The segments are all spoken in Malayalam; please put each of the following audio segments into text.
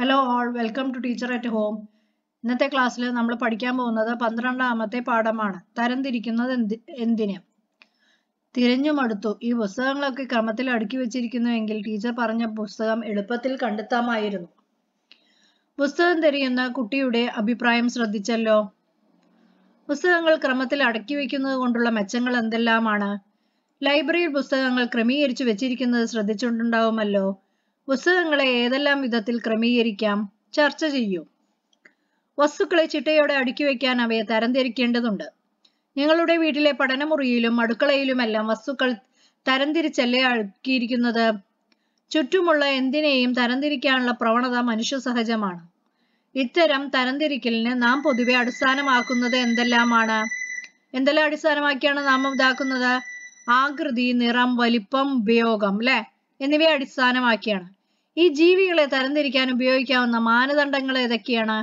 hello all welcome to teacher at home ഇന്നത്തെ ക്ലാസ്സിൽ നമ്മൾ പഠിക്കാൻ പോകുന്നത് പന്ത്രണ്ടാമത്തെ പാഠമാണ് തരംതിരിക്കുന്നത് എന്ത് എന്തിന് തിരഞ്ഞു മടുത്തു ഈ പുസ്തകങ്ങളൊക്കെ ക്രമത്തിൽ അടുക്കി വെച്ചിരിക്കുന്നുവെങ്കിൽ ടീച്ചർ പറഞ്ഞ പുസ്തകം എളുപ്പത്തിൽ കണ്ടെത്താമായിരുന്നു പുസ്തകം തിരിയുന്ന കുട്ടിയുടെ അഭിപ്രായം ശ്രദ്ധിച്ചല്ലോ പുസ്തകങ്ങൾ ക്രമത്തിൽ അടക്കി വെക്കുന്നത് കൊണ്ടുള്ള മെച്ചങ്ങൾ എന്തെല്ലാമാണ് ലൈബ്രറിയിൽ പുസ്തകങ്ങൾ ക്രമീകരിച്ചു വെച്ചിരിക്കുന്നത് ശ്രദ്ധിച്ചിട്ടുണ്ടാവുമല്ലോ പുസ്തകങ്ങളെ ഏതെല്ലാം വിധത്തിൽ ക്രമീകരിക്കാം ചർച്ച ചെയ്യൂ വസ്തുക്കളെ ചിട്ടയോടെ അടുക്കി വയ്ക്കാൻ അവയെ തരംതിരിക്കേണ്ടതുണ്ട് നിങ്ങളുടെ വീട്ടിലെ പഠനമുറിയിലും അടുക്കളയിലുമെല്ലാം വസ്തുക്കൾ തരംതിരിച്ചല്ലേ അടുക്കിയിരിക്കുന്നത് ചുറ്റുമുള്ള എന്തിനേയും തരംതിരിക്കാനുള്ള പ്രവണത മനുഷ്യ സഹജമാണ് ഇത്തരം തരംതിരിക്കലിന് നാം പൊതുവെ അടിസ്ഥാനമാക്കുന്നത് എന്തെല്ലാമാണ് എന്തെല്ലാം അടിസ്ഥാനമാക്കിയാണ് നാം ഇതാക്കുന്നത് ആകൃതി നിറം വലിപ്പം ഉപയോഗം അല്ലെ എന്നിവയെ അടിസ്ഥാനമാക്കിയാണ് ഈ ജീവികളെ തരംതിരിക്കാൻ ഉപയോഗിക്കാവുന്ന മാനദണ്ഡങ്ങൾ ഏതൊക്കെയാണ്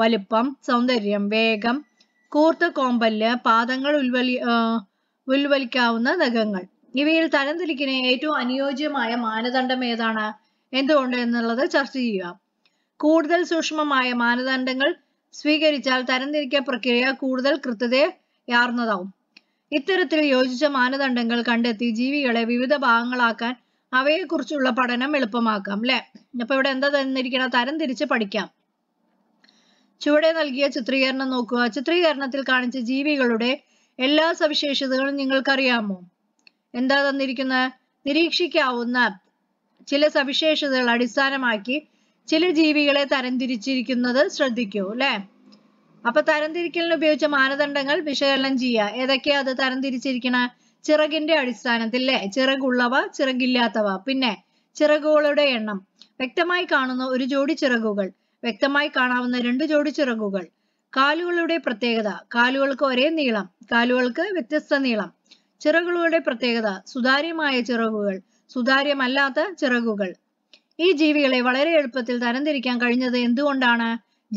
വലുപ്പം സൗന്ദര്യം വേഗം കൂർത്ത കോമ്പല്ല് പാദങ്ങൾ ഉൽവലി ഉൽവലിക്കാവുന്ന നഖങ്ങൾ ഇവയിൽ തരംതിരിക്കുന്ന ഏറ്റവും അനുയോജ്യമായ മാനദണ്ഡം ഏതാണ് എന്തുകൊണ്ട് എന്നുള്ളത് ചർച്ച ചെയ്യുക കൂടുതൽ സൂക്ഷ്മമായ മാനദണ്ഡങ്ങൾ സ്വീകരിച്ചാൽ തരംതിരിക്കൽ പ്രക്രിയ കൂടുതൽ കൃത്യതയാർന്നതാവും ഇത്തരത്തിൽ യോജിച്ച മാനദണ്ഡങ്ങൾ കണ്ടെത്തി ജീവികളെ വിവിധ ഭാഗങ്ങളാക്കാൻ അവയെക്കുറിച്ചുള്ള പഠനം എളുപ്പമാക്കാം അല്ലെ അപ്പൊ ഇവിടെ എന്താ തന്നിരിക്കണ തരം തിരിച്ച് പഠിക്കാം ചുവടെ നൽകിയ ചിത്രീകരണം നോക്കുക ചിത്രീകരണത്തിൽ കാണിച്ച ജീവികളുടെ എല്ലാ സവിശേഷതകളും നിങ്ങൾക്കറിയാമോ എന്താ തന്നിരിക്കുന്ന നിരീക്ഷിക്കാവുന്ന ചില സവിശേഷതകൾ അടിസ്ഥാനമാക്കി ചില ജീവികളെ തരംതിരിച്ചിരിക്കുന്നത് ശ്രദ്ധിക്കൂ അല്ലെ അപ്പൊ തരംതിരിക്കലിന് ഉപയോഗിച്ച മാനദണ്ഡങ്ങൾ വിശകലനം ചെയ്യുക ഏതൊക്കെയാ അത് തരംതിരിച്ചിരിക്കണ ചിറകിന്റെ അടിസ്ഥാനത്തിൽ അല്ലെ ചിറകുള്ളവ ചിറകില്ലാത്തവ പിന്നെ ചിറകുകളുടെ എണ്ണം വ്യക്തമായി കാണുന്ന ഒരു ജോഡി ചിറകുകൾ വ്യക്തമായി കാണാവുന്ന രണ്ട് ജോഡി ചിറകുകൾ കാലുകളുടെ പ്രത്യേകത കാലുകൾക്ക് ഒരേ നീളം കാലുകൾക്ക് വ്യത്യസ്ത നീളം ചിറകുകളുടെ പ്രത്യേകത സുതാര്യമായ ചിറകുകൾ സുതാര്യമല്ലാത്ത ചിറകുകൾ ഈ ജീവികളെ വളരെ എളുപ്പത്തിൽ തരംതിരിക്കാൻ കഴിഞ്ഞത് എന്തുകൊണ്ടാണ്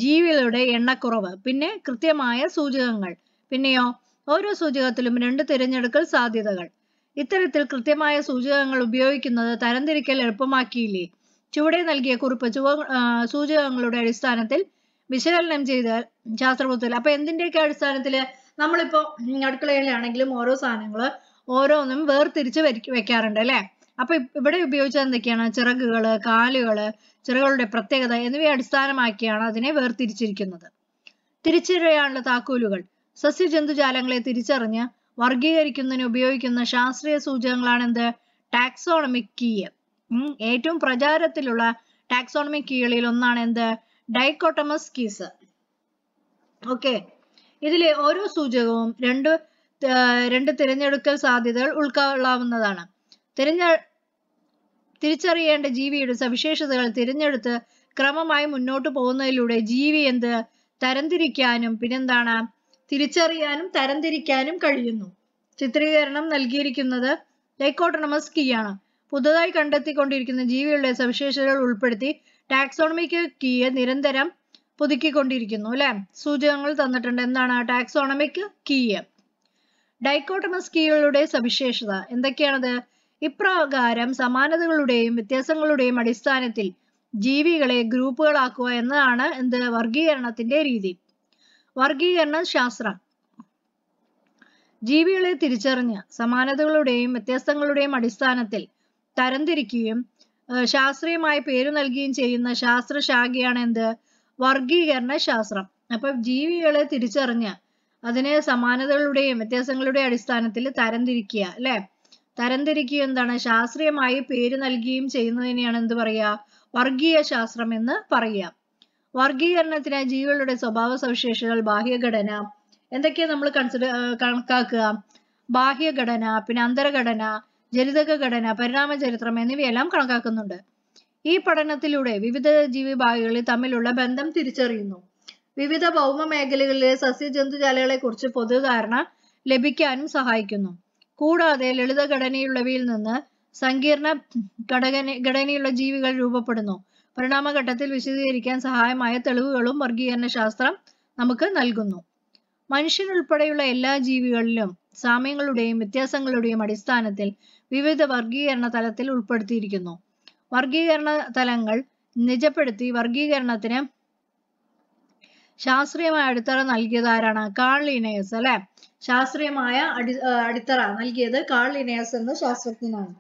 ജീവികളുടെ എണ്ണക്കുറവ് പിന്നെ കൃത്യമായ സൂചകങ്ങൾ പിന്നെയോ ഓരോ സൂചകത്തിലും രണ്ട് തിരഞ്ഞെടുക്കൽ സാധ്യതകൾ ഇത്തരത്തിൽ കൃത്യമായ സൂചകങ്ങൾ ഉപയോഗിക്കുന്നത് തരംതിരിക്കൽ എളുപ്പമാക്കിയില്ലേ ചുവടെ നൽകിയ കുറിപ്പ് ചുവ സൂചകങ്ങളുടെ അടിസ്ഥാനത്തിൽ വിശകലനം ചെയ്ത ശാസ്ത്രബുദ്ധത്തിൽ അപ്പൊ എന്തിന്റെയൊക്കെ അടിസ്ഥാനത്തിൽ നമ്മളിപ്പോ അടുക്കളയിലാണെങ്കിലും ഓരോ സാധനങ്ങൾ ഓരോന്നും വേർതിരിച്ച് വെക്കാറുണ്ട് അല്ലെ അപ്പൊ ഇവിടെ ഉപയോഗിച്ചത് എന്തൊക്കെയാണ് ചിറകുകള് കാലുകള് ചിറകുകളുടെ പ്രത്യേകത എന്നിവയെ അടിസ്ഥാനമാക്കിയാണ് അതിനെ വേർതിരിച്ചിരിക്കുന്നത് തിരിച്ചറിയാനുള്ള താക്കോലുകൾ സസ്യജന്തുജാലങ്ങളെ തിരിച്ചറിഞ്ഞ് വർഗീകരിക്കുന്നതിന് ഉപയോഗിക്കുന്ന ശാസ്ത്രീയ സൂചകങ്ങളാണ് എന്ത് ടാക്സോണമിക് കീയ് ഏറ്റവും പ്രചാരത്തിലുള്ള ടാക്സോണമിക് കീകളിൽ ഒന്നാണ് എന്ത് ഡൈക്കോട്ടമസ് കീസ് ഓക്കെ ഇതിലെ ഓരോ സൂചകവും രണ്ട് രണ്ട് തിരഞ്ഞെടുക്കൽ സാധ്യതകൾ ഉൾക്കൊള്ളാവുന്നതാണ് തിരഞ്ഞ തിരിച്ചറിയേണ്ട ജീവിയുടെ സവിശേഷതകൾ തിരഞ്ഞെടുത്ത് ക്രമമായി മുന്നോട്ട് പോകുന്നതിലൂടെ ജീവി എന്ത് തരംതിരിക്കാനും പിന്നെന്താണ് തിരിച്ചറിയാനും തരംതിരിക്കാനും കഴിയുന്നു ചിത്രീകരണം നൽകിയിരിക്കുന്നത് ലൈക്കോട്ടണമസ് കീ ആണ് പുതുതായി കണ്ടെത്തിക്കൊണ്ടിരിക്കുന്ന ജീവികളുടെ സവിശേഷതകൾ ഉൾപ്പെടുത്തി ടാക്സോണമിക് കീയെ നിരന്തരം പുതുക്കിക്കൊണ്ടിരിക്കുന്നു അല്ലെ സൂചകങ്ങൾ തന്നിട്ടുണ്ട് എന്താണ് ടാക്സോണമിക് കീയെ ഡൈക്കോട്ടമസ് കീകളുടെ സവിശേഷത എന്തൊക്കെയാണത് ഇപ്രകാരം സമാനതകളുടെയും വ്യത്യാസങ്ങളുടെയും അടിസ്ഥാനത്തിൽ ജീവികളെ ഗ്രൂപ്പുകളാക്കുക എന്നതാണ് എന്ത് വർഗീകരണത്തിന്റെ രീതി വർഗീകരണ ശാസ്ത്രം ജീവികളെ തിരിച്ചറിഞ്ഞ് സമാനതകളുടെയും വ്യത്യസ്തങ്ങളുടെയും അടിസ്ഥാനത്തിൽ തരംതിരിക്കുകയും ശാസ്ത്രീയമായ പേര് നൽകുകയും ചെയ്യുന്ന ശാസ്ത്രശാഖയാണ് എന്ത് വർഗീകരണ ശാസ്ത്രം അപ്പൊ ജീവികളെ തിരിച്ചറിഞ്ഞ് അതിനെ സമാനതകളുടെയും വ്യത്യാസങ്ങളുടെയും അടിസ്ഥാനത്തിൽ തരംതിരിക്കുക അല്ലെ തരംതിരിക്കുക എന്താണ് ശാസ്ത്രീയമായി പേര് നൽകുകയും ചെയ്യുന്നതിനെയാണ് എന്ത് പറയുക വർഗീയ ശാസ്ത്രം എന്ന് പറയുക വർഗീകരണത്തിന് ജീവികളുടെ സ്വഭാവ സവിശേഷതകൾ ബാഹ്യഘടന എന്തൊക്കെയാ നമ്മൾ കൺസിഡർ കണക്കാക്കുക ബാഹ്യഘടന പിന്നെ അന്തരഘടന ജനിതക ഘടന പരിണാമ ചരിത്രം എന്നിവയെല്ലാം കണക്കാക്കുന്നുണ്ട് ഈ പഠനത്തിലൂടെ വിവിധ ജീവിഭാഗികളിൽ തമ്മിലുള്ള ബന്ധം തിരിച്ചറിയുന്നു വിവിധ ഭൗമ മേഖലകളിലെ സസ്യജന്തുജാലകളെ കുറിച്ച് പൊതുധാരണ ലഭിക്കാനും സഹായിക്കുന്നു കൂടാതെ ലളിത ഘടനയുള്ളവയിൽ നിന്ന് സങ്കീർണ ഘടകന ഘടനയുള്ള ജീവികൾ രൂപപ്പെടുന്നു പരിണാമഘട്ടത്തിൽ വിശദീകരിക്കാൻ സഹായമായ തെളിവുകളും വർഗീകരണ ശാസ്ത്രം നമുക്ക് നൽകുന്നു മനുഷ്യനുൾപ്പെടെയുള്ള എല്ലാ ജീവികളിലും സാമ്യങ്ങളുടെയും വ്യത്യാസങ്ങളുടെയും അടിസ്ഥാനത്തിൽ വിവിധ വർഗീകരണ തലത്തിൽ ഉൾപ്പെടുത്തിയിരിക്കുന്നു വർഗീകരണ തലങ്ങൾ നിജപ്പെടുത്തി വർഗീകരണത്തിന് ശാസ്ത്രീയമായ അടിത്തറ നൽകിയത് ആരാണ് കാൾലിനയസ് അല്ലെ ശാസ്ത്രീയമായ അടി അടിത്തറ നൽകിയത് കാൾലിനയസ് എന്ന ശാസ്ത്രജ്ഞനാണ്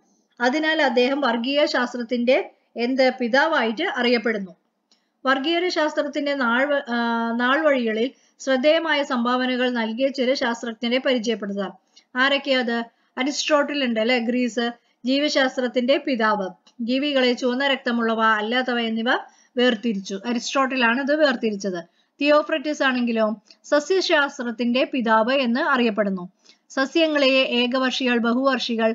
അതിനാൽ അദ്ദേഹം വർഗീയ ശാസ്ത്രത്തിന്റെ എന്ത് പിതാവായിട്ട് അറിയപ്പെടുന്നു വർഗീയ ശാസ്ത്രത്തിന്റെ നാൾ നാൾവഴികളിൽ ശ്രദ്ധേയമായ സംഭാവനകൾ നൽകിയ ചില ശാസ്ത്രജ്ഞരെ പരിചയപ്പെടുത്താം ആരൊക്കെയാ അത് അരിസ്റ്റോട്ടിൽ ഉണ്ട് അല്ലെ ഗ്രീസ് ജീവശാസ്ത്രത്തിന്റെ പിതാവ് ജീവികളെ ചുവന്ന രക്തമുള്ളവ അല്ലാത്തവ എന്നിവ വേർതിരിച്ചു അരിസ്റ്റോട്ടിലാണ് ഇത് വേർതിരിച്ചത് തിയോഫ്രറ്റിസ് ആണെങ്കിലോ സസ്യശാസ്ത്രത്തിന്റെ പിതാവ് എന്ന് അറിയപ്പെടുന്നു സസ്യങ്ങളെ ഏകവർഷികൾ ബഹുവർഷികൾ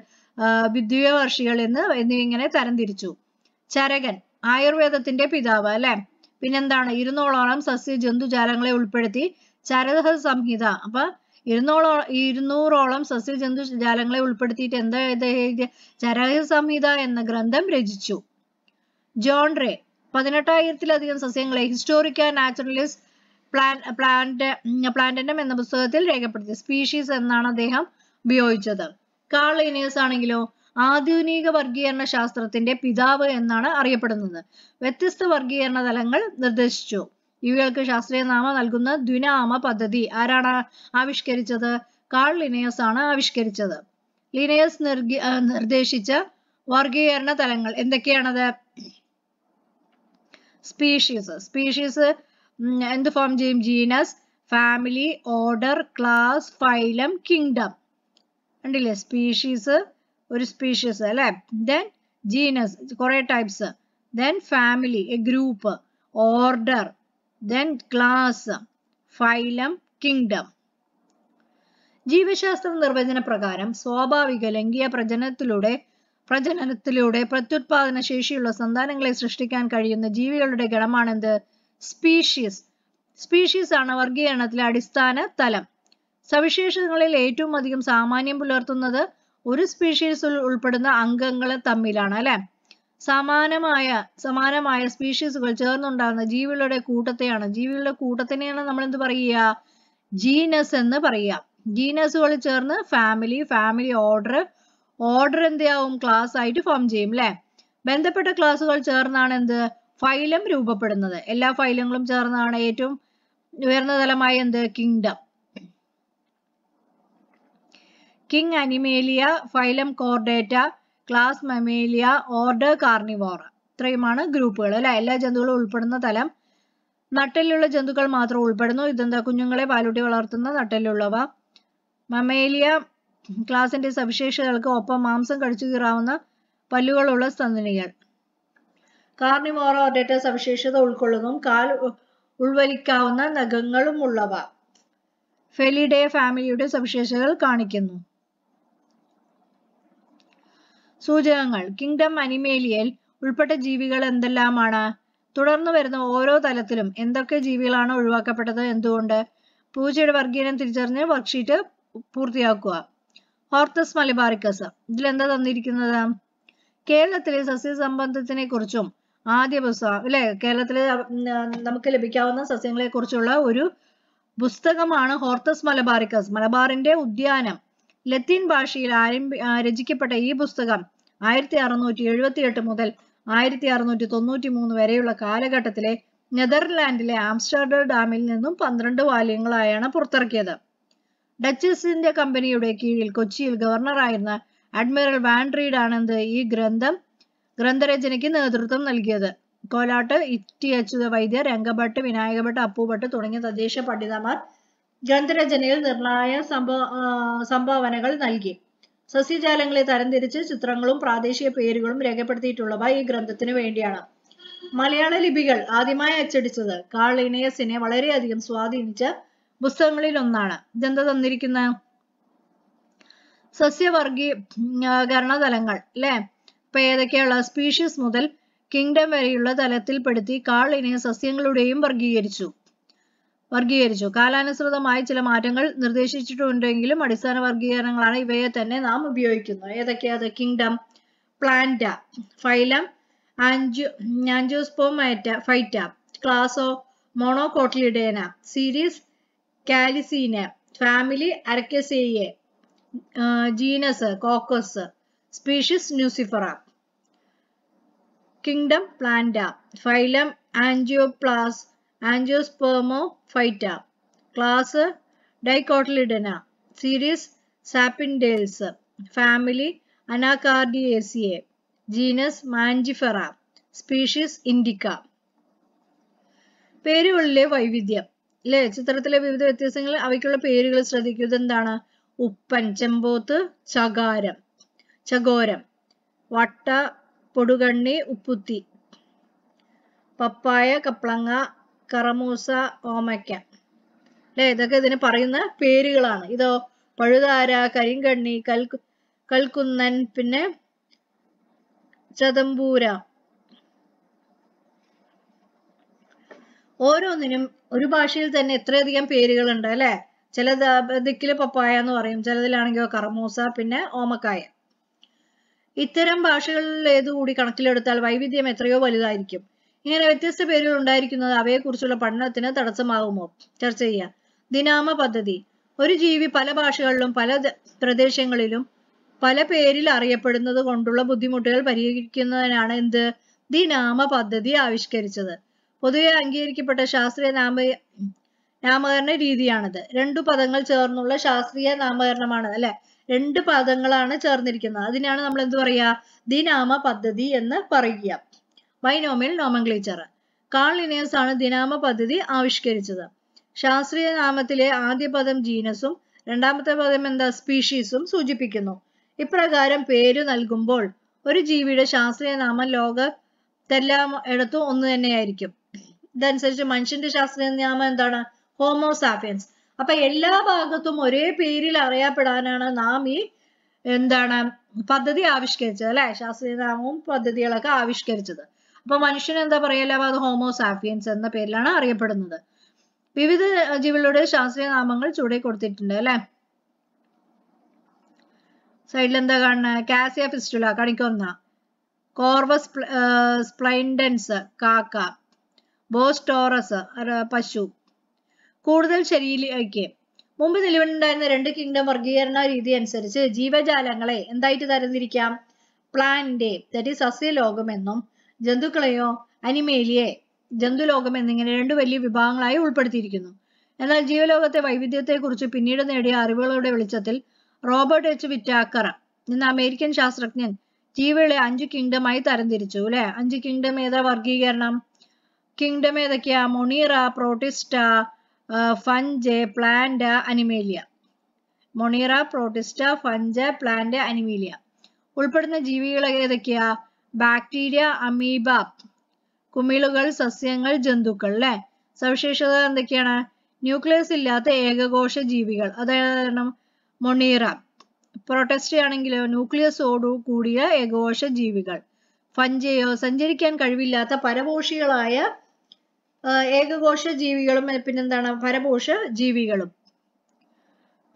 ദ്വിവർഷികൾ എന്ന് എന്നിങ്ങനെ തരംതിരിച്ചു ചരകൻ ആയുർവേദത്തിന്റെ പിതാവ് അല്ലെ പിന്നെന്താണ് ഇരുന്നൂറോളം സസ്യ ജന്തുജാലങ്ങളെ ഉൾപ്പെടുത്തി ചരക സംഹിത അപ്പൊ ഇരുന്നൂറോ ഇരുന്നൂറോളം സസ്യ ജന്തുജാലങ്ങളെ ഉൾപ്പെടുത്തിയിട്ട് എന്താ ചരക സംഹിത എന്ന ഗ്രന്ഥം രചിച്ചു ജോൺ റേ പതിനെട്ടായിരത്തിലധികം സസ്യങ്ങളെ historia naturalist plan plant plantarum എന്ന പുസ്തകത്തിൽ രേഖപ്പെടുത്തി സ്പീഷീസ് എന്നാണ് അദ്ദേഹം ഉപയോഗിച്ചത് കാൾ ഇനിയസ് ആണെങ്കിലോ ആധുനിക വർഗീകരണ ശാസ്ത്രത്തിന്റെ പിതാവ് എന്നാണ് അറിയപ്പെടുന്നത് വ്യത്യസ്ത വർഗീകരണ തലങ്ങൾ നിർദ്ദേശിച്ചു ഇവകൾക്ക് ശാസ്ത്രീയ നാമം നൽകുന്ന ദ്വിനാമ പദ്ധതി ആരാണ് ആവിഷ്കരിച്ചത് കാൾ ലിനയസ് ആണ് ആവിഷ്കരിച്ചത് ലിനയസ് നിർദ്ദേശിച്ച വർഗീകരണ തലങ്ങൾ എന്തൊക്കെയാണത് സ്പീഷീസ് സ്പീഷീസ് എന്ത് ഫോം ചെയ്യും genus family order class phylum kingdom കണ്ടില്ലേ സ്പീഷീസ് ഒരു സ്പീഷ്യസ് അല്ലെ ദെൻ ജീനസ് കുറെ types then family a group order then class phylum kingdom ജീവശാസ്ത്ര നിർവചന പ്രകാരം സ്വാഭാവിക ലൈംഗിക പ്രജനനത്തിലൂടെ പ്രജനനത്തിലൂടെ പ്രത്യുത്പാദന ശേഷിയുള്ള സന്താനങ്ങളെ സൃഷ്ടിക്കാൻ കഴിയുന്ന ജീവികളുടെ ഗണമാണെന്ത് സ്പീഷീസ് സ്പീഷീസ് ആണ് വർഗീകരണത്തിലെ അടിസ്ഥാന തലം സവിശേഷതകളിൽ ഏറ്റവും അധികം സാമാന്യം പുലർത്തുന്നത് ഒരു സ്പീഷീസിൽ ഉൾപ്പെടുന്ന അംഗങ്ങൾ തമ്മിലാണ് അല്ലെ സമാനമായ സമാനമായ സ്പീഷീസുകൾ ചേർന്നുണ്ടാകുന്ന ജീവികളുടെ കൂട്ടത്തെയാണ് ജീവികളുടെ കൂട്ടത്തിനെയാണ് നമ്മൾ എന്ത് പറയുക ജീനസ് എന്ന് പറയുക ജീനസുകൾ ചേർന്ന് ഫാമിലി ഫാമിലി ഓർഡർ ഓർഡർ എന്തെയാവും ക്ലാസ് ആയിട്ട് ഫോം ചെയ്യും അല്ലെ ബന്ധപ്പെട്ട ക്ലാസ്സുകൾ ചേർന്നാണ് എന്ത് ഫൈലം രൂപപ്പെടുന്നത് എല്ലാ ഫൈലങ്ങളും ചേർന്നാണ് ഏറ്റവും ഉയർന്ന തലമായ എന്ത് kingdom king Animalia phylum Chordata class Mammalia order carnivore ഇത്രയുമാണ് ഗ്രൂപ്പുകൾ അല്ലെ എല്ലാ ജന്തുക്കളും ഉൾപ്പെടുന്ന തലം നട്ടലിലുള്ള ജന്തുക്കൾ മാത്രം ഉൾപ്പെടുന്നു ഇതെന്താ കുഞ്ഞുങ്ങളെ പാലൂട്ടി വളർത്തുന്ന നട്ടലിലുള്ളവ മമേലിയ ക്ലാസിന്റെ സവിശേഷതകൾക്ക് ഒപ്പം മാംസം കഴിച്ചു കീറാവുന്ന പല്ലുകളുള്ള സ്തനികൾ കാർണിമോറ ഒരേറ്റ സവിശേഷത ഉൾക്കൊള്ളുന്നു കാൽ ഉൾവലിക്കാവുന്ന നഖങ്ങളും ഉള്ളവ ഫെലിഡേ ഫാമിലിയുടെ സവിശേഷതകൾ കാണിക്കുന്നു സൂചകങ്ങൾ കിങ്ഡം അനിമേലിയൽ ഉൾപ്പെട്ട ജീവികൾ എന്തെല്ലാമാണ് തുടർന്നു വരുന്ന ഓരോ തലത്തിലും എന്തൊക്കെ ജീവികളാണ് ഒഴിവാക്കപ്പെട്ടത് എന്തുകൊണ്ട് പൂച്ചയുടെ വർഗീയനം തിരിച്ചറിഞ്ഞ് വർക്ക്ഷീറ്റ് പൂർത്തിയാക്കുക ഹോർത്തസ് മലബാറിക്കസ് ഇതിൽ എന്താ തന്നിരിക്കുന്നത് കേരളത്തിലെ സസ്യസമ്പത്തിനെ കുറിച്ചും ആദ്യ പുസ്തകം അല്ലെ കേരളത്തിലെ നമുക്ക് ലഭിക്കാവുന്ന സസ്യങ്ങളെ കുറിച്ചുള്ള ഒരു പുസ്തകമാണ് ഹോർത്തസ് മലബാറിക്കസ് മലബാറിന്റെ ഉദ്യാനം ലത്തീൻ ഭാഷയിൽ ആരംഭി രചിക്കപ്പെട്ട ഈ പുസ്തകം ആയിരത്തി അറുന്നൂറ്റി എഴുപത്തി എട്ട് മുതൽ ആയിരത്തി അറുന്നൂറ്റി തൊണ്ണൂറ്റി മൂന്ന് വരെയുള്ള കാലഘട്ടത്തിലെ നെതർലാൻഡിലെ ആംസ്റ്റർഡാമിൽ നിന്നും പന്ത്രണ്ട് വാല്യങ്ങളായാണ് പുറത്തിറക്കിയത് ഡച്ചസ് ഇന്ത്യ കമ്പനിയുടെ കീഴിൽ കൊച്ചിയിൽ ഗവർണറായിരുന്ന അഡ്മിറൽ വാൻഡ്രീഡ് ഈ ഗ്രന്ഥം ഗ്രന്ഥരചനയ്ക്ക് നേതൃത്വം നൽകിയത് കോലാട്ട് ഇറ്റി അച്യുത വൈദ്യർ വൈദ്യ രംഗഭട്ട് വിനായകഭട്ട് അപ്പൂഭട്ട് തുടങ്ങിയ തദ്ദേശ പണ്ഡിതന്മാർ ഗ്രന്ഥരചനയിൽ നിർണായ സംഭവ സംഭാവനകൾ നൽകി സസ്യജാലങ്ങളെ തരംതിരിച്ച് ചിത്രങ്ങളും പ്രാദേശിക പേരുകളും രേഖപ്പെടുത്തിയിട്ടുള്ളവ ഈ ഗ്രന്ഥത്തിന് വേണ്ടിയാണ് മലയാള ലിപികൾ ആദ്യമായി അച്ചടിച്ചത് കാൾ ഇണയസിനെ വളരെയധികം സ്വാധീനിച്ച പുസ്തകങ്ങളിൽ ഒന്നാണ് ഇതെന്താ തന്നിരിക്കുന്ന സസ്യവർഗീകരണ തലങ്ങൾ അല്ലെ ഇപ്പൊ ഏതൊക്കെയുള്ള സ്പീഷീസ് മുതൽ കിങ്ഡം വരെയുള്ള തലത്തിൽപ്പെടുത്തി കാൾ ഇനയ സസ്യങ്ങളുടെയും വർഗീകരിച്ചു വർഗീകരിച്ചു കാലാനുസൃതമായി ചില മാറ്റങ്ങൾ നിർദ്ദേശിച്ചിട്ടുണ്ടെങ്കിലും അടിസ്ഥാന വർഗീകരണങ്ങളാണ് ഇവയെ തന്നെ നാം ഉപയോഗിക്കുന്നത് ഏതൊക്കെയാ kingdom Plantae phylum Angiospermata Angiospermophyta ക്ലാസോ Monocotyledonae series Calycinae family Arecaceae genus Cocos species nucifera kingdom Plantae phylum ആൻജിയോപ്ലാസ് Angiospermophyta class Dicotyledonae series Sapindales family Anacardiaceae genus Mangifera species indica പേരുകളിലെ വൈവിധ്യം അല്ലേ ചിത്രത്തിലെ വിവിധ വ്യത്യാസങ്ങൾ അവയ്ക്കുള്ള പേരുകൾ ശ്രദ്ധിക്കുക എന്താണ് ഉപ്പൻ ചെമ്പോത്ത് ചകാരം ചകോരം വട്ട പൊടുകണ്ണി ഉപ്പുത്തി പപ്പായ കപ്ലങ്ങ കറമൂസ ഓമയ്ക്ക അല്ലെ ഇതൊക്കെ ഇതിന് പറയുന്ന പേരുകളാണ് ഇതോ പഴുതാര കരിങ്കണ്ണി കൽ കൽക്കുന്നൻ പിന്നെ ചതമ്പൂര ഓരോന്നിനും ഒരു ഭാഷയിൽ തന്നെ ഇത്രയധികം പേരുകളുണ്ട് അല്ലെ ചില ദിക്കില് പപ്പായ എന്ന് പറയും ചിലതിലാണെങ്കിൽ കറമൂസ പിന്നെ ഓമക്കായ ഇത്തരം ഭാഷകളിൽ ഏതുകൂടി കണക്കിലെടുത്താൽ വൈവിധ്യം എത്രയോ വലുതായിരിക്കും ഇങ്ങനെ വ്യത്യസ്ത പേരുകൾ ഉണ്ടായിരിക്കുന്നത് അവയെക്കുറിച്ചുള്ള പഠനത്തിന് തടസ്സമാകുമോ ചർച്ച ചെയ്യാം ദിനാമ പദ്ധതി ഒരു ജീവി പല ഭാഷകളിലും പല പ്രദേശങ്ങളിലും പല പേരിൽ അറിയപ്പെടുന്നത് കൊണ്ടുള്ള ബുദ്ധിമുട്ടുകൾ പരിഹരിക്കുന്നതിനാണ് എന്ത് ദിനാമ പദ്ധതി ആവിഷ്കരിച്ചത് പൊതുവെ അംഗീകരിക്കപ്പെട്ട ശാസ്ത്രീയ നാമ നാമകരണ രീതിയാണിത് രണ്ടു പദങ്ങൾ ചേർന്നുള്ള ശാസ്ത്രീയ നാമകരണമാണ് അല്ലെ രണ്ട് പദങ്ങളാണ് ചേർന്നിരിക്കുന്നത് അതിനാണ് നമ്മൾ എന്ത് പറയുക ദിനാമ പദ്ധതി എന്ന് പറയുക ബൈനോമിയൽ നോമംഗ്ലേച്ചർ കാൾ ലിനിയസ് ആണ് ദിനാമ പദ്ധതി ആവിഷ്കരിച്ചത് ശാസ്ത്രീയ നാമത്തിലെ ആദ്യ പദം ജീനസും രണ്ടാമത്തെ പദം എന്താ സ്പീഷീസും സൂചിപ്പിക്കുന്നു ഇപ്രകാരം പേര് നൽകുമ്പോൾ ഒരു ജീവിയുടെ ശാസ്ത്രീയ നാമം ലോകത്തെല്ലാം എടുത്തു ഒന്ന് തന്നെയായിരിക്കും ഇതനുസരിച്ച് മനുഷ്യന്റെ ശാസ്ത്രീയ നാമം എന്താണ് ഹോമോസാഫിയൻസ് അപ്പൊ എല്ലാ ഭാഗത്തും ഒരേ പേരിൽ അറിയപ്പെടാനാണ് നാം ഈ എന്താണ് പദ്ധതി ആവിഷ്കരിച്ചത് അല്ലെ ശാസ്ത്രീയ നാമവും പദ്ധതികളൊക്കെ ആവിഷ്കരിച്ചത് അപ്പൊ മനുഷ്യൻ എന്താ പറയല്ല അത് ഹോമോസാഫിയൻസ് എന്ന പേരിലാണ് അറിയപ്പെടുന്നത് വിവിധ ജീവികളുടെ ശാസ്ത്രീയ നാമങ്ങൾ ചൂടെ കൊടുത്തിട്ടുണ്ട് അല്ലെ സൈഡിൽ എന്താ കാണുന്നത് കാസിയ ഫിസ്റ്റുല കണിക്കൊന്ന കോർവസ് സ്പ്ലൈൻഡൻസ് കാക്ക ബോസ്റ്റോറസ് പശു കൂടുതൽ ശരീരയ്ക്ക് മുമ്പ് നിലവിലുണ്ടായിരുന്ന രണ്ട് കിങ്ഡം വർഗീകരണ രീതി അനുസരിച്ച് ജീവജാലങ്ങളെ എന്തായിട്ട് തരംതിരിക്കാം പ്ലാന്റ് ദറ്റ് ഈസ് എന്നും ജന്തുക്കളെയോ അനിമേലിയെ ജന്തുലോകം എന്നിങ്ങനെ രണ്ട് വലിയ വിഭാഗങ്ങളായി ഉൾപ്പെടുത്തിയിരിക്കുന്നു എന്നാൽ ജീവലോകത്തെ വൈവിധ്യത്തെക്കുറിച്ച് പിന്നീട് നേടിയ അറിവുകളുടെ വെളിച്ചത്തിൽ റോബർട്ട് എച്ച് വിറ്റാക്കർ എന്ന അമേരിക്കൻ ശാസ്ത്രജ്ഞൻ ജീവികളെ അഞ്ച് കിങ്ഡമായി തരംതിരിച്ചു അല്ലെ അഞ്ച് കിങ്ഡം ഏതാ വർഗീകരണം കിങ്ഡം ഏതൊക്കെയാ Monera Protista Fungi plant Animalia Monera Protista Fungi plant Animalia ഉൾപ്പെടുന്ന ജീവികൾ ഏതൊക്കെയാ ബാക്ടീരിയ അമീബ കുമിളുകൾ സസ്യങ്ങൾ ജന്തുക്കൾ അല്ലെ സവിശേഷത എന്തൊക്കെയാണ് ന്യൂക്ലിയസ് ഇല്ലാത്ത ഏകകോശ ജീവികൾ അതായത് മൊണീറ പ്രൊട്ടസ്റ്റ് ആണെങ്കിലോ ന്യൂക്ലിയസോടു കൂടിയ ഏകകോശ ജീവികൾ ഫഞ്ചയോ സഞ്ചരിക്കാൻ കഴിവില്ലാത്ത പരപോഷികളായ ഏകകോശ ജീവികളും പിന്നെന്താണ് പരപോഷ ജീവികളും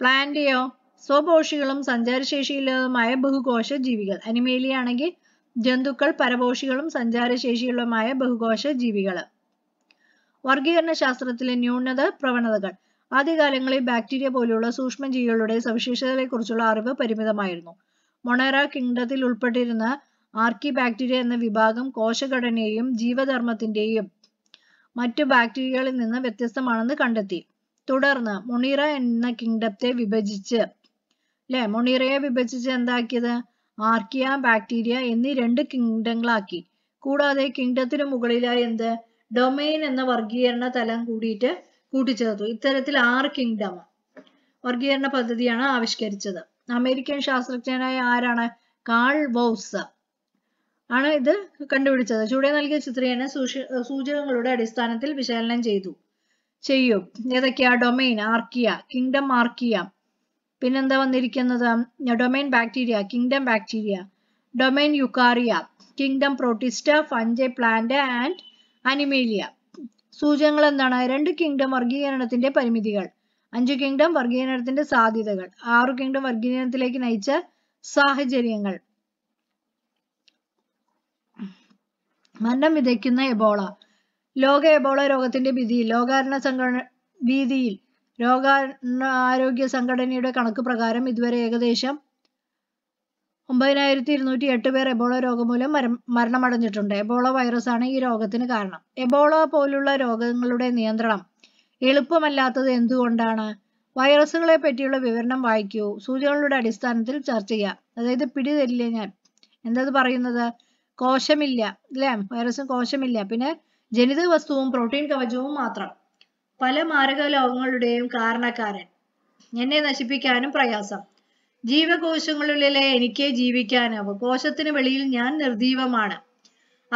പ്ലാന്റിയോ സ്വപോഷികളും സഞ്ചാരശേഷിയില്ലാതുമായ ബഹുകോശ ജീവികൾ അനിമേലി ആണെങ്കിൽ ജന്തുക്കൾ പരപോഷികളും സഞ്ചാരശേഷിയുള്ളതുമായ ബഹുകോശ ജീവികൾ വർഗീകരണ ശാസ്ത്രത്തിലെ ന്യൂനത പ്രവണതകൾ ആദ്യകാലങ്ങളിൽ ബാക്ടീരിയ പോലെയുള്ള സൂക്ഷ്മജീവികളുടെ സവിശേഷതകളെക്കുറിച്ചുള്ള അറിവ് പരിമിതമായിരുന്നു മൊണേറ കിങ്ഡത്തിൽ ഉൾപ്പെട്ടിരുന്ന ആർക്കി ബാക്ടീരിയ എന്ന വിഭാഗം കോശഘടനയെയും ജീവധർമ്മത്തിന്റെയും മറ്റു ബാക്ടീരിയകളിൽ നിന്ന് വ്യത്യസ്തമാണെന്ന് കണ്ടെത്തി തുടർന്ന് മൊണീറ എന്ന കിങ്ഡത്തെ വിഭജിച്ച് അല്ലെ മൊണീറയെ വിഭജിച്ച് എന്താക്കിയത് ആർക്കിയ ബാക്ടീരിയ എന്നീ രണ്ട് കിങ്ഡങ്ങളാക്കി കൂടാതെ കിങ്ഡത്തിന് മുകളിലായി എന്ത് ഡൊമൈൻ എന്ന വർഗീകരണ തലം കൂടിയിട്ട് കൂട്ടിച്ചേർത്തു ഇത്തരത്തിൽ ആറ് കിങ്ഡം വർഗീകരണ പദ്ധതിയാണ് ആവിഷ്കരിച്ചത് അമേരിക്കൻ ശാസ്ത്രജ്ഞനായ ആരാണ് കാൾ ബൗസ് ആണ് ഇത് കണ്ടുപിടിച്ചത് ചൂടെ നൽകിയ ചിത്രീകരണം സൂചകങ്ങളുടെ അടിസ്ഥാനത്തിൽ വിശകലനം ചെയ്തു ചെയ്യും ഏതൊക്കെയാ ഡൊമൈൻ ആർക്കിയ കിങ്ഡം ആർക്കിയ പിന്നെന്താ വന്നിരിക്കുന്നത് domain bacteria kingdom bacteria domain Eukarya kingdom Protista Fungi plant and Animalia സൂചകങ്ങൾ എന്താണ് രണ്ട് കിങ്ഡം വർഗീകരണത്തിന്റെ പരിമിതികൾ അഞ്ച് കിങ്ഡം വർഗീകരണത്തിന്റെ സാധ്യതകൾ ആറ് കിങ്ഡം വർഗീകരണത്തിലേക്ക് നയിച്ച സാഹചര്യങ്ങൾ മരണം വിതയ്ക്കുന്ന എബോള ലോക എബോള രോഗത്തിന്റെ ഭീതി ലോകാരണ സംഘടന ഭീതിയിൽ ആരോഗ്യ സംഘടനയുടെ കണക്ക് പ്രകാരം ഇതുവരെ ഏകദേശം ഒമ്പതിനായിരത്തി ഇരുന്നൂറ്റി എട്ട് പേർ എബോള രോഗമൂലം മര മരണമടഞ്ഞിട്ടുണ്ട് എബോള വൈറസാണ് ഈ രോഗത്തിന് കാരണം എബോള പോലുള്ള രോഗങ്ങളുടെ നിയന്ത്രണം എളുപ്പമല്ലാത്തത് എന്തുകൊണ്ടാണ് വൈറസുകളെ പറ്റിയുള്ള വിവരണം വായിക്കൂ സൂചനകളുടെ അടിസ്ഥാനത്തിൽ ചർച്ച ചെയ്യാം അതായത് പിടിതരില്ല ഞാൻ എന്തത് പറയുന്നത് കോശമില്ല അല്ലേ വൈറസും കോശമില്ല പിന്നെ ജനിതക വസ്തുവും പ്രോട്ടീൻ കവചവും മാത്രം പല മാരക ലോകങ്ങളുടെയും കാരണക്കാരൻ എന്നെ നശിപ്പിക്കാനും പ്രയാസം ജീവകോശങ്ങളിലെ എനിക്ക് ജീവിക്കാനാവും കോശത്തിന് വെളിയിൽ ഞാൻ നിർജീവമാണ്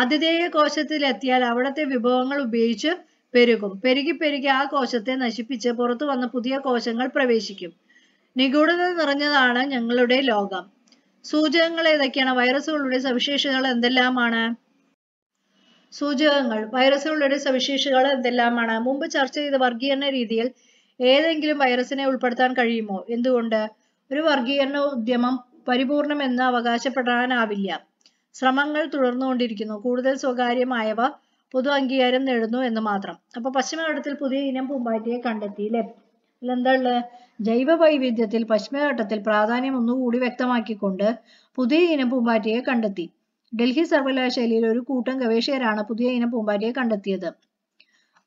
അതിഥേയ കോശത്തിലെത്തിയാൽ അവിടുത്തെ വിഭവങ്ങൾ ഉപയോഗിച്ച് പെരുകും പെരുകി പെരുകി ആ കോശത്തെ നശിപ്പിച്ച് പുറത്തു വന്ന പുതിയ കോശങ്ങൾ പ്രവേശിക്കും നിഗൂഢത നിറഞ്ഞതാണ് ഞങ്ങളുടെ ലോകം സൂചകങ്ങൾ ഏതൊക്കെയാണ് വൈറസുകളുടെ സവിശേഷതകൾ എന്തെല്ലാമാണ് സൂചകങ്ങൾ വൈറസുകളുടെ സവിശേഷതകൾ എന്തെല്ലാമാണ് മുമ്പ് ചർച്ച ചെയ്ത വർഗീകരണ രീതിയിൽ ഏതെങ്കിലും വൈറസിനെ ഉൾപ്പെടുത്താൻ കഴിയുമോ എന്തുകൊണ്ട് ഒരു വർഗീകരണ ഉദ്യമം പരിപൂർണമെന്ന് അവകാശപ്പെടാനാവില്ല ശ്രമങ്ങൾ തുടർന്നുകൊണ്ടിരിക്കുന്നു കൂടുതൽ സ്വകാര്യമായവ പൊതു അംഗീകാരം നേടുന്നു എന്ന് മാത്രം അപ്പൊ പശ്ചിമഘട്ടത്തിൽ പുതിയ ഇനം പൂമ്പാറ്റയെ കണ്ടെത്തി അല്ലെ എന്താള് ജൈവ വൈവിധ്യത്തിൽ പശ്ചിമഘട്ടത്തിൽ പ്രാധാന്യം ഒന്നുകൂടി വ്യക്തമാക്കിക്കൊണ്ട് പുതിയ ഇനം പൂമ്പാറ്റയെ കണ്ടെത്തി ഡൽഹി സർവകലാശാലയിൽ ഒരു കൂട്ടം ഗവേഷകരാണ് പുതിയ ഇനം പൂമ്പാറ്റയെ കണ്ടെത്തിയത്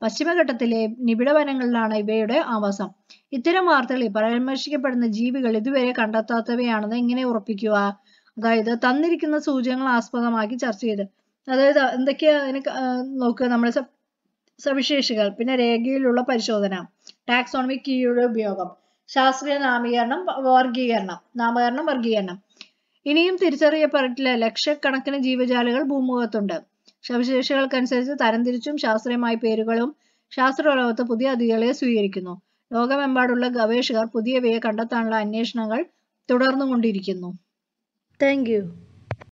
പശ്ചിമഘട്ടത്തിലെ നിബിഡ വനങ്ങളിലാണ് ഇവയുടെ ആവാസം ഇത്തരം വാർത്തകളിൽ പരാമർശിക്കപ്പെടുന്ന ജീവികൾ ഇതുവരെ കണ്ടെത്താത്തവയാണെന്ന് എങ്ങനെ ഉറപ്പിക്കുക അതായത് തന്നിരിക്കുന്ന സൂചകങ്ങൾ ആസ്പദമാക്കി ചർച്ച ചെയ്ത് അതായത് എന്തൊക്കെയാ അതിന് നോക്കുക നമ്മുടെ സവിശേഷികൾ പിന്നെ രേഖയിലുള്ള പരിശോധന ടാക്സോണമിക് കീയുടെ ഉപയോഗം ശാസ്ത്രീയ നാമീകരണം വർഗീകരണം നാമകരണം വർഗീകരണം ഇനിയും തിരിച്ചറിയപ്പെട്ടില്ല ലക്ഷക്കണക്കിന് ജീവജാലകൾ ഭൂമുഖത്തുണ്ട് സവിശേഷികൾക്കനുസരിച്ച് തരംതിരിച്ചും ശാസ്ത്രീയമായ പേരുകളും ലോകത്ത് പുതിയ അതിഥികളെ സ്വീകരിക്കുന്നു ലോകമെമ്പാടുള്ള ഗവേഷകർ പുതിയവയെ കണ്ടെത്താനുള്ള അന്വേഷണങ്ങൾ തുടർന്നുകൊണ്ടിരിക്കുന്നു താങ്ക്